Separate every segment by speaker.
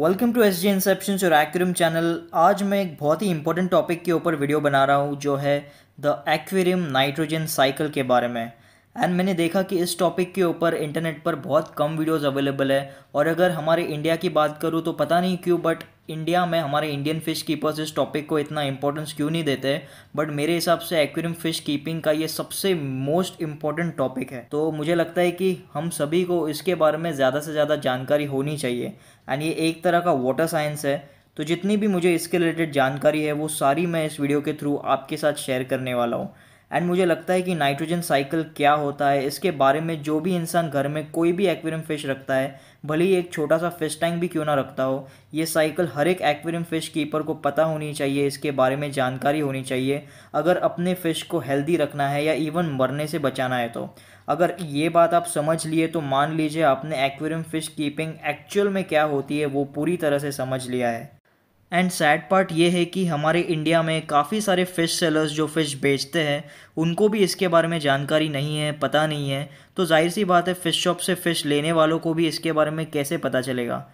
Speaker 1: welcome to S G inception और aquarium channel आज मैं एक बहुत ही इंपॉर्टेंट टॉपिक के ऊपर वीडियो बना रहा हूँ जो है द एक्वेरियम नाइट्रोजन साइकिल के बारे में एंड मैंने देखा कि इस टॉपिक के ऊपर इंटरनेट पर बहुत कम वीडियोस अवेलेबल है और अगर हमारे इंडिया की बात करूँ तो पता नहीं क्यों बट इंडिया में हमारे इंडियन फ़िश कीपर्स इस टॉपिक को इतना इंपॉर्टेंस क्यों नहीं देते बट मेरे हिसाब से एक्वेरियम फ़िश कीपिंग का ये सबसे मोस्ट इम्पॉर्टेंट टॉपिक है तो मुझे लगता है कि हम सभी को इसके बारे में ज़्यादा से ज़्यादा जानकारी होनी चाहिए एंड ये एक तरह का वाटर साइंस है तो जितनी भी मुझे इसके रिलेटेड जानकारी है वो सारी मैं इस वीडियो के थ्रू आपके साथ शेयर करने वाला हूँ एंड मुझे लगता है कि नाइट्रोजन साइकिल क्या होता है इसके बारे में जो भी इंसान घर में कोई भी एक्वेरियम फ़िश रखता है भले ही एक छोटा सा फिश टैंक भी क्यों ना रखता हो ये साइकिल हर एक एक्वेरियम फ़िश कीपर को पता होनी चाहिए इसके बारे में जानकारी होनी चाहिए अगर अपने फ़िश को हेल्दी रखना है या इवन मरने से बचाना है तो अगर ये बात आप समझ लिए तो मान लीजिए आपने एक्वेरियम फ़िश कीपिंग एक्चुअल में क्या होती है वो पूरी तरह से समझ लिया है एंड सैड पार्ट ये है कि हमारे इंडिया में काफ़ी सारे फ़िश सेलर्स जो फ़िश बेचते हैं उनको भी इसके बारे में जानकारी नहीं है पता नहीं है तो जाहिर सी बात है फ़िश शॉप से फ़िश लेने वालों को भी इसके बारे में कैसे पता चलेगा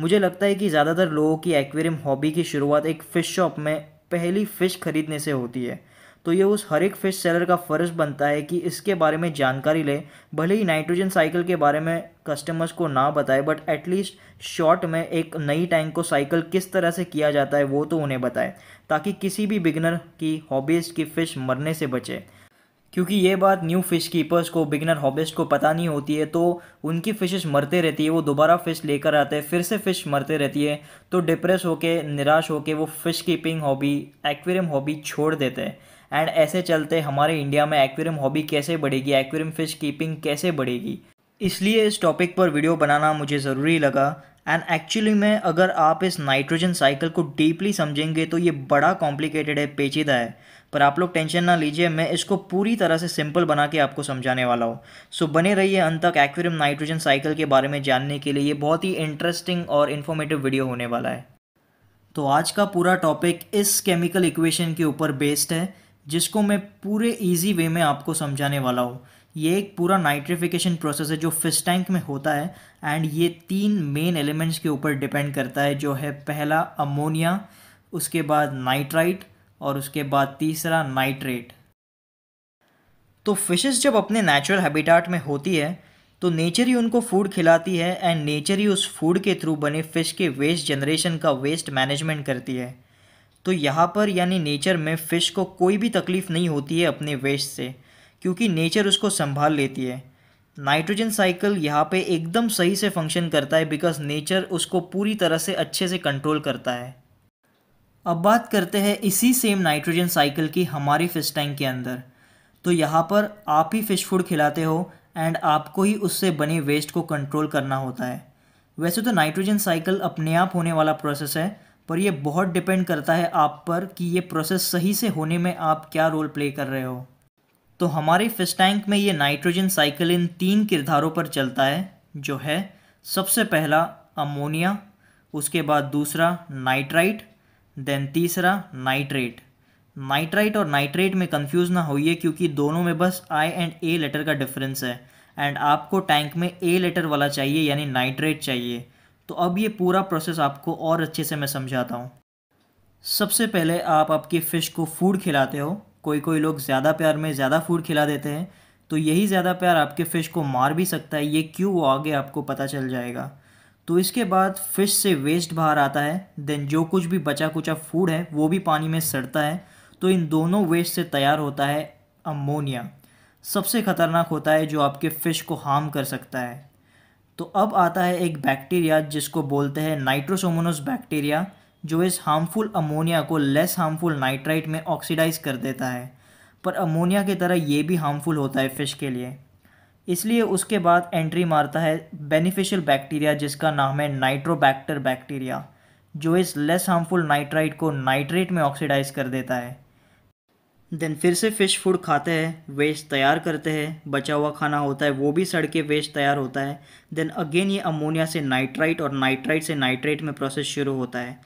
Speaker 1: मुझे लगता है कि ज़्यादातर लोगों की एक्वेरियम हॉबी की शुरुआत एक फ़िश शॉप में पहली फ़िश खरीदने से होती है तो ये उस हर एक फिश सेलर का फ़र्ज़ बनता है कि इसके बारे में जानकारी ले भले ही नाइट्रोजन साइकिल के बारे में कस्टमर्स को ना बताए बट एटलीस्ट शॉर्ट में एक नई टैंक को साइकिल किस तरह से किया जाता है वो तो उन्हें बताए ताकि किसी भी बिगनर की हॉबीज़ की फ़िश मरने से बचे क्योंकि ये बात न्यू फिश कीपर्स को बिगनर हॉबिस्ट को पता नहीं होती है तो उनकी फिशेस मरते रहती है वो दोबारा फिश लेकर आते हैं फिर से फिश मरते रहती है तो डिप्रेस होके निराश होके वो fish keeping hobby aquarium hobby छोड़ देते हैं एंड ऐसे चलते हमारे इंडिया में एक्वेरियम हॉबी कैसे बढ़ेगी एक्वेरियम फ़िश कीपिंग कैसे बढ़ेगी इसलिए इस टॉपिक पर वीडियो बनाना मुझे ज़रूरी लगा एंड एक्चुअली में अगर आप इस नाइट्रोजन साइकिल को डीपली समझेंगे तो ये बड़ा कॉम्प्लिकेटेड है पेचीदा है पर आप लोग टेंशन ना लीजिए मैं इसको पूरी तरह से सिंपल बना के आपको समझाने वाला हूँ सो so, बने रहिए अंत तक एक्वेरियम नाइट्रोजन साइकिल के बारे में जानने के लिए ये बहुत ही इंटरेस्टिंग और इन्फॉर्मेटिव वीडियो होने वाला है तो आज का पूरा टॉपिक इस केमिकल इक्वेशन के ऊपर बेस्ड है जिसको मैं पूरे इजी वे में आपको समझाने वाला हूँ ये एक पूरा नाइट्रिफिकेशन प्रोसेस है जो फिश टैंक में होता है एंड ये तीन मेन एलिमेंट्स के ऊपर डिपेंड करता है जो है पहला अमोनिया उसके बाद नाइट्राइट और उसके बाद तीसरा नाइट्रेट तो फिशेस जब अपने नेचुरल हैबिटाट में होती है तो नेचर ही उनको फूड खिलाती है एंड नेचर ही उस फूड के थ्रू बने फिश के वेस्ट जनरेशन का वेस्ट मैनेजमेंट करती है तो यहाँ पर यानी नेचर में फ़िश को कोई भी तकलीफ़ नहीं होती है अपने वेस्ट से क्योंकि नेचर उसको संभाल लेती है नाइट्रोजन साइकिल यहाँ पे एकदम सही से फंक्शन करता है बिकॉज नेचर उसको पूरी तरह से अच्छे से कंट्रोल करता है अब बात करते हैं इसी सेम नाइट्रोजन साइकिल की हमारी फ़िश टैंक के अंदर तो यहाँ पर आप ही फ़िश फूड खिलाते हो एंड आपको ही उससे बने वेस्ट को कंट्रोल करना होता है वैसे तो नाइट्रोजन साइकिल अपने आप होने वाला प्रोसेस है पर ये बहुत डिपेंड करता है आप पर कि ये प्रोसेस सही से होने में आप क्या रोल प्ले कर रहे हो तो हमारे फिश टैंक में ये नाइट्रोजन साइकिल इन तीन किरदारों पर चलता है जो है सबसे पहला अमोनिया उसके बाद दूसरा नाइट्राइट देन तीसरा नाइट्रेट नाइट्राइट और नाइट्रेट में कंफ्यूज ना होइए क्योंकि दोनों में बस आई एंड ए लेटर का डिफरेंस है एंड आपको टैंक में ए लेटर वाला चाहिए यानी नाइट्रेट चाहिए तो अब ये पूरा प्रोसेस आपको और अच्छे से मैं समझाता हूँ सबसे पहले आप आपकी फ़िश को फूड खिलाते हो कोई कोई लोग ज़्यादा प्यार में ज़्यादा फूड खिला देते हैं तो यही ज़्यादा प्यार आपके फ़िश को मार भी सकता है ये क्यों वो आगे आपको पता चल जाएगा तो इसके बाद फ़िश से वेस्ट बाहर आता है देन जो कुछ भी बचा कुचा फूड है वो भी पानी में सड़ता है तो इन दोनों वेस्ट से तैयार होता है अमोनिया सबसे ख़तरनाक होता है जो आपके फ़िश को हार्म कर सकता है तो अब आता है एक बैक्टीरिया जिसको बोलते हैं नाइट्रोसोमोनस बैक्टीरिया जो इस हार्मफुल अमोनिया को लेस हार्मफुल नाइट्राइट में ऑक्सीडाइज कर देता है पर अमोनिया की तरह ये भी हार्मफुल होता है फ़िश के लिए इसलिए उसके बाद एंट्री मारता है बेनिफिशियल बैक्टीरिया जिसका नाम है नाइट्रोबैक्टर बैक्टीरिया जो इस लेस हार्मफुल नाइट्राइट को नाइट्रेट में ऑक्सीडाइज कर देता है देन फिर से फ़िश फूड खाते हैं वेस्ट तैयार करते हैं बचा हुआ खाना होता है वो भी सड़ के वेस्ट तैयार होता है देन अगेन ये अमोनिया से नाइट्राइट और नाइट्राइट से नाइट्रेट में प्रोसेस शुरू होता है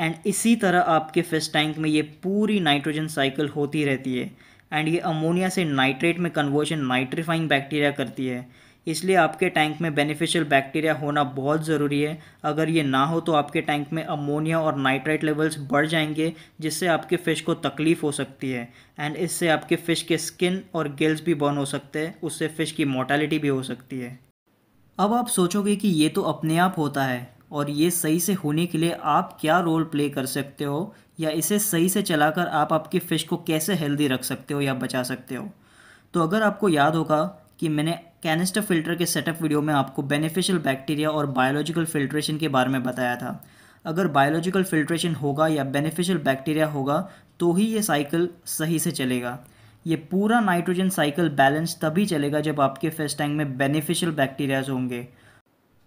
Speaker 1: एंड इसी तरह आपके फिश टैंक में ये पूरी नाइट्रोजन साइकिल होती रहती है एंड ये अमोनिया से नाइट्रेट में कन्वर्जन नाइट्रीफाइंग बैक्टीरिया करती है इसलिए आपके टैंक में बेनिफिशियल बैक्टीरिया होना बहुत ज़रूरी है अगर ये ना हो तो आपके टैंक में अमोनिया और नाइट्राइट लेवल्स बढ़ जाएंगे जिससे आपके फ़िश को तकलीफ़ हो सकती है एंड इससे आपके फ़िश के स्किन और गिल्स भी बर्न हो सकते हैं उससे फ़िश की मोटेलिटी भी हो सकती है अब आप सोचोगे कि ये तो अपने आप होता है और ये सही से होने के लिए आप क्या रोल प्ले कर सकते हो या इसे सही से चलाकर आप आपकी फ़िश को कैसे हेल्दी रख सकते हो या बचा सकते हो तो अगर आपको याद होगा कि मैंने कैनिस्टर फिल्टर के सेटअप वीडियो में आपको बेनिफिशियल बैक्टीरिया और बायोलॉजिकल फिल्ट्रेशन के बारे में बताया था अगर बायोलॉजिकल फिल्ट्रेशन होगा या बेनिफिशियल बैक्टीरिया होगा तो ही ये साइकिल सही से चलेगा ये पूरा नाइट्रोजन साइकिल बैलेंस तभी चलेगा जब आपके फेस टैंक में बेनिफिशियल बैक्टीरियाज होंगे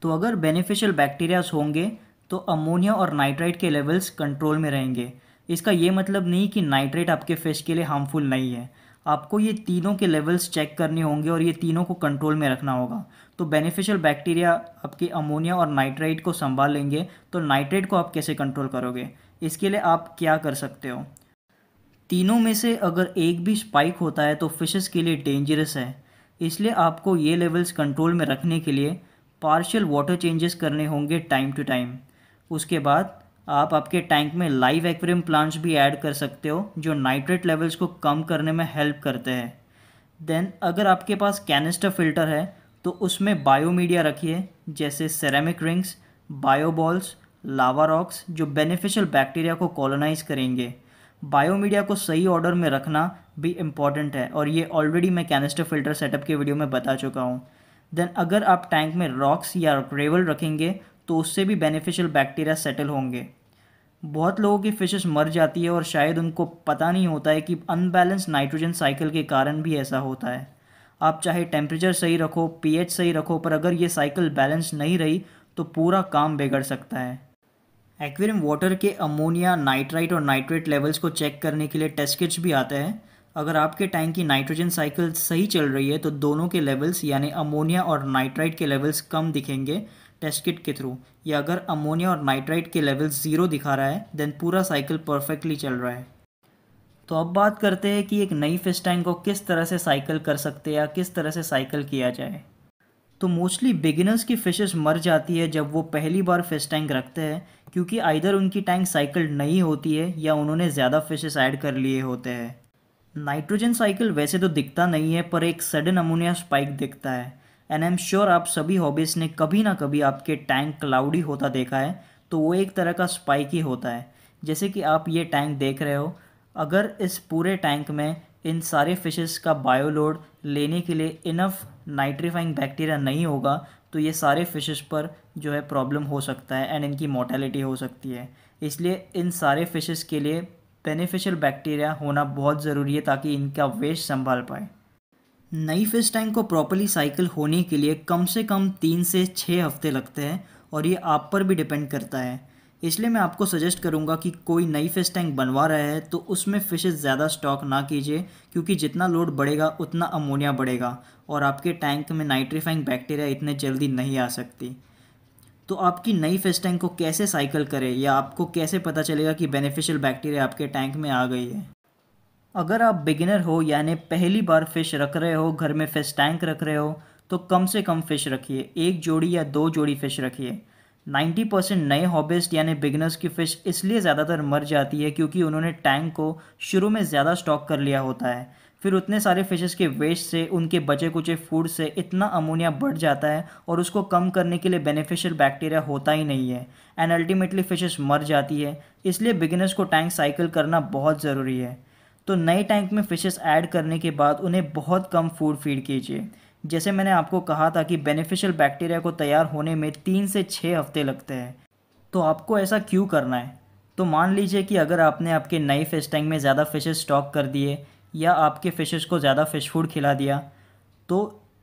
Speaker 1: तो अगर बेनिफिशियल बैक्टीरियाज होंगे तो अमोनिया और नाइट्राइट के लेवल्स कंट्रोल में रहेंगे इसका ये मतलब नहीं कि नाइट्रेट आपके फिश के लिए हार्मफुल नहीं है आपको ये तीनों के लेवल्स चेक करने होंगे और ये तीनों को कंट्रोल में रखना होगा तो बेनिफिशियल बैक्टीरिया आपके अमोनिया और नाइट्राइट को संभाल लेंगे तो नाइट्राइट को आप कैसे कंट्रोल करोगे इसके लिए आप क्या कर सकते हो तीनों में से अगर एक भी स्पाइक होता है तो फिशेस के लिए डेंजरस है इसलिए आपको ये लेवल्स कंट्रोल में रखने के लिए पार्शियल वाटर चेंजेस करने होंगे टाइम टू टाइम उसके बाद आप आपके टैंक में लाइव एक्वेरियम प्लांट्स भी ऐड कर सकते हो जो नाइट्रेट लेवल्स को कम करने में हेल्प करते हैं देन अगर आपके पास कैनिस्टर फिल्टर है तो उसमें बायो मीडिया रखिए जैसे ceramic rings bio balls lava rocks जो बेनिफिशियल बैक्टीरिया को कॉलोनाइज करेंगे बायो मीडिया को सही ऑर्डर में रखना भी इम्पॉर्टेंट है और ये ऑलरेडी मैं कैनिस्टर फिल्टर सेटअप के वीडियो में बता चुका हूँ देन अगर आप टैंक में रॉक्स या रेवल रखेंगे तो उससे भी बेनिफिशियल बैक्टीरिया सेटल होंगे बहुत लोगों की फिशेस मर जाती है और शायद उनको पता नहीं होता है कि अनबैलेंस नाइट्रोजन साइकिल के कारण भी ऐसा होता है आप चाहे टेम्परेचर सही रखो पीएच सही रखो पर अगर ये साइकिल बैलेंस नहीं रही तो पूरा काम बिगड़ सकता है एक्वेरियम वाटर के अमोनिया नाइट्राइट और नाइट्रेट लेवल्स को चेक करने के लिए टेस्ट किट्स भी आते हैं अगर आपके टैंक की नाइट्रोजन साइकिल सही चल रही है तो दोनों के लेवल्स यानी अमोनिया और नाइट्राइट के लेवल्स कम दिखेंगे टेस्ट किट के थ्रू या अगर अमोनिया और नाइट्राइट के लेवल ज़ीरो दिखा रहा है देन पूरा साइकिल परफेक्टली चल रहा है तो अब बात करते हैं कि एक नई फिश टैंक को किस तरह से साइकिल कर सकते हैं या किस तरह से साइकिल किया जाए तो मोस्टली बिगिनर्स की फिशेस मर जाती है जब वो पहली बार फिश टैंक रखते हैं क्योंकि आइधर उनकी टैंक साइकिल नहीं होती है या उन्होंने ज़्यादा फिशेस ऐड कर लिए होते हैं नाइट्रोजन साइकिल वैसे तो दिखता नहीं है पर एक सडन अमोनिया स्पाइक दिखता है एंड आई एम श्योर आप सभी हॉबीज़ ने कभी ना कभी आपके टैंक क्लाउडी होता देखा है तो वो एक तरह का स्पाइक ही होता है जैसे कि आप ये टैंक देख रहे हो अगर इस पूरे टैंक में इन सारे फिशेस का बायोलोड लेने के लिए इनफ नाइट्रीफाइंग बैक्टीरिया नहीं होगा तो ये सारे फिशेस पर जो है प्रॉब्लम हो सकता है एंड इनकी मोटेलिटी हो सकती है इसलिए इन सारे फिशेस के लिए बेनिफिशियल बैक्टीरिया होना बहुत ज़रूरी है ताकि इनका वेस्ट संभाल पाए नई फिश टैंक को प्रॉपरली साइकिल होने के लिए कम से कम तीन से छः हफ्ते लगते हैं और ये आप पर भी डिपेंड करता है इसलिए मैं आपको सजेस्ट करूंगा कि कोई नई फिश टैंक बनवा रहा है तो उसमें फिशेज़ ज़्यादा स्टॉक ना कीजिए क्योंकि जितना लोड बढ़ेगा उतना अमोनिया बढ़ेगा और आपके टैंक में नाइट्रीफाइंग बैक्टीरिया इतने जल्दी नहीं आ सकती तो आपकी नई फिश टैंक को कैसे साइकिल करें या आपको कैसे पता चलेगा कि बेनिफिशियल बैक्टीरिया आपके टैंक में आ गई है अगर आप बिगिनर हो यानी पहली बार फ़िश रख रहे हो घर में फ़िश टैंक रख रहे हो तो कम से कम फ़िश रखिए एक जोड़ी या दो जोड़ी फ़िश रखिए 90 परसेंट नए हॉबिस्ट यानी बिगनर्स की फ़िश इसलिए ज़्यादातर मर जाती है क्योंकि उन्होंने टैंक को शुरू में ज़्यादा स्टॉक कर लिया होता है फिर उतने सारे फिशेस के वेस्ट से उनके बचे कुचे फूड से इतना अमोनिया बढ़ जाता है और उसको कम करने के लिए बेनिफिशियल बैक्टीरिया होता ही नहीं है एंड अल्टीमेटली फिशेस मर जाती है इसलिए बिगिनर्स को टैंक साइकिल करना बहुत ज़रूरी है तो नए टैंक में फिशेस ऐड करने के बाद उन्हें बहुत कम फूड फीड कीजिए जैसे मैंने आपको कहा था कि बेनिफिशियल बैक्टीरिया को तैयार होने में तीन से छः हफ्ते लगते हैं तो आपको ऐसा क्यों करना है तो मान लीजिए कि अगर आपने आपके नए फिश टैंक में ज़्यादा फिशेस स्टॉक कर दिए या आपके फिशेस को ज़्यादा फ़िश फूड खिला दिया तो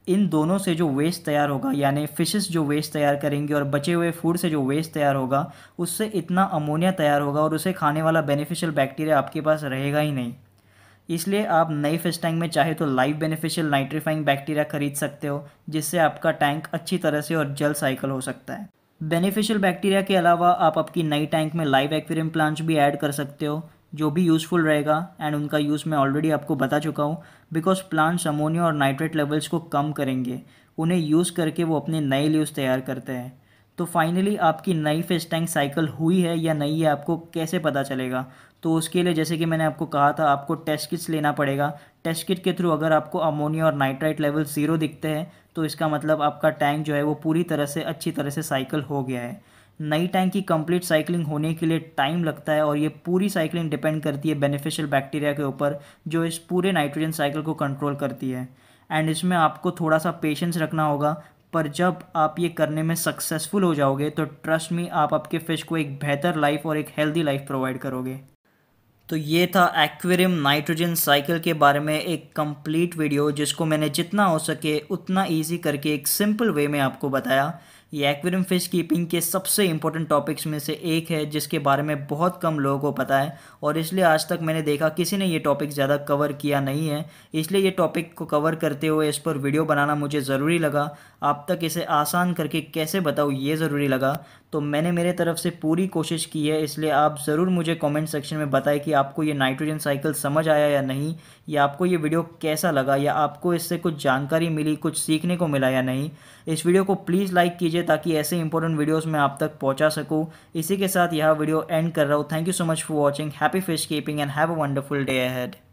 Speaker 1: इन दोनों से जो वेस्ट तैयार होगा यानी फिशेस जो वेस्ट तैयार करेंगे और बचे हुए फूड से जो वेस्ट तैयार होगा उससे इतना अमोनिया तैयार होगा और उसे खाने वाला बेनिफिशियल बैक्टीरिया आपके पास रहेगा ही नहीं इसलिए आप नई फिश टैंक में चाहे तो लाइव बेनिफिशियल नाइट्रीफाइंग बैक्टीरिया खरीद सकते हो जिससे आपका टैंक अच्छी तरह से और जल साइकिल हो सकता है बेनिफिशियल बैक्टीरिया के अलावा आप आपकी नई टैंक में लाइव एक्वेरियम प्लांट्स भी ऐड कर सकते हो जो भी यूज़फुल रहेगा एंड उनका यूज़ मैं ऑलरेडी आपको बता चुका हूँ बिकॉज प्लांट्स अमोनिया और नाइट्रेट लेवल्स को कम करेंगे उन्हें यूज़ करके वो अपने नए लीव्स तैयार करते हैं तो फाइनली आपकी नई फिश टैंक साइकिल हुई है या नहीं है आपको कैसे पता चलेगा तो उसके लिए जैसे कि मैंने आपको कहा था आपको टेस्ट किट्स लेना पड़ेगा टेस्ट किट के थ्रू अगर आपको अमोनिया और नाइट्राइट लेवल ज़ीरो दिखते हैं तो इसका मतलब आपका टैंक जो है वो पूरी तरह से अच्छी तरह से साइकिल हो गया है नई टैंक की कंप्लीट साइकिलिंग होने के लिए टाइम लगता है और ये पूरी साइकिलिंग डिपेंड करती है बेनिफिशियल बैक्टीरिया के ऊपर जो इस पूरे नाइट्रोजन साइकिल को कंट्रोल करती है एंड इसमें आपको थोड़ा सा पेशेंस रखना होगा पर जब आप ये करने में सक्सेसफुल हो जाओगे तो ट्रस्ट में आप आपके फ़िश को एक बेहतर लाइफ और एक हेल्दी लाइफ प्रोवाइड करोगे तो ये था एक्वेरियम नाइट्रोजन साइकिल के बारे में एक कंप्लीट वीडियो जिसको मैंने जितना हो सके उतना इजी करके एक सिंपल वे में आपको बताया ये एक्वेरियम फिश कीपिंग के सबसे इंपॉर्टेंट टॉपिक्स में से एक है जिसके बारे में बहुत कम लोगों को पता है और इसलिए आज तक मैंने देखा किसी ने ये टॉपिक ज़्यादा कवर किया नहीं है इसलिए ये टॉपिक को कवर करते हुए इस पर वीडियो बनाना मुझे ज़रूरी लगा आप तक इसे आसान करके कैसे बताऊँ ये ज़रूरी लगा तो मैंने मेरे तरफ से पूरी कोशिश की है इसलिए आप ज़रूर मुझे कॉमेंट सेक्शन में बताएं कि आपको ये नाइट्रोजन साइकिल समझ आया या नहीं या आपको ये वीडियो कैसा लगा या आपको इससे कुछ जानकारी मिली कुछ सीखने को मिला या नहीं इस वीडियो को प्लीज़ लाइक कीजिए ताकि ऐसे इंपॉर्टेंट वीडियोस मैं आप तक पहुंचा सकूं इसी के साथ यह वीडियो एंड कर रहा हूँ thank you so much for watching happy fish keeping and have a wonderful day ahead